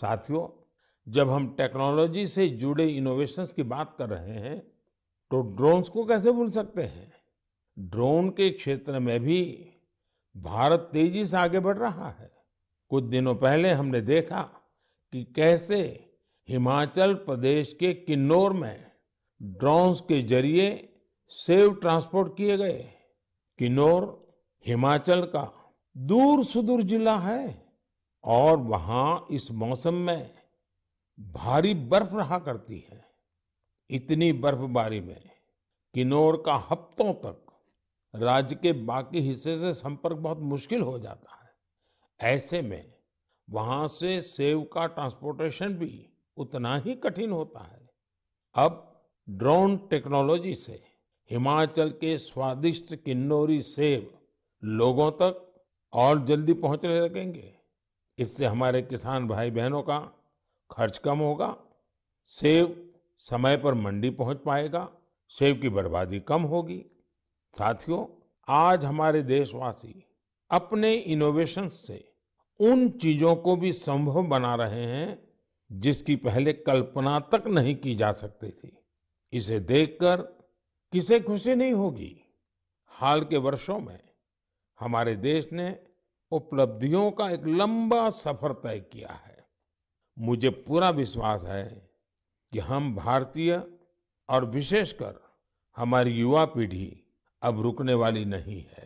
साथियों जब हम टेक्नोलॉजी से जुड़े इनोवेशंस की बात कर रहे हैं तो ड्रोन्स को कैसे भूल सकते हैं ड्रोन के क्षेत्र में भी भारत तेजी से आगे बढ़ रहा है कुछ दिनों पहले हमने देखा कि कैसे हिमाचल प्रदेश के किन्नौर में ड्रोन्स के जरिए सेव ट्रांसपोर्ट किए गए किन्नौर हिमाचल का दूर सुदूर जिला है और वहाँ इस मौसम में भारी बर्फ रहा करती है इतनी बर्फबारी में किन्नौर का हफ्तों तक राज्य के बाकी हिस्से से संपर्क बहुत मुश्किल हो जाता है ऐसे में वहाँ से सेब का ट्रांसपोर्टेशन भी उतना ही कठिन होता है अब ड्रोन टेक्नोलॉजी से हिमाचल के स्वादिष्ट किन्नौरी सेब लोगों तक और जल्दी पहुँचने लगेंगे इससे हमारे किसान भाई बहनों का खर्च कम होगा सेब समय पर मंडी पहुंच पाएगा सेब की बर्बादी कम होगी साथियों आज हमारे देशवासी अपने इनोवेशन से उन चीजों को भी संभव बना रहे हैं जिसकी पहले कल्पना तक नहीं की जा सकती थी इसे देखकर किसे खुशी नहीं होगी हाल के वर्षों में हमारे देश ने उपलब्धियों का एक लंबा सफर तय किया है मुझे पूरा विश्वास है कि हम भारतीय और विशेषकर हमारी युवा पीढ़ी अब रुकने वाली नहीं है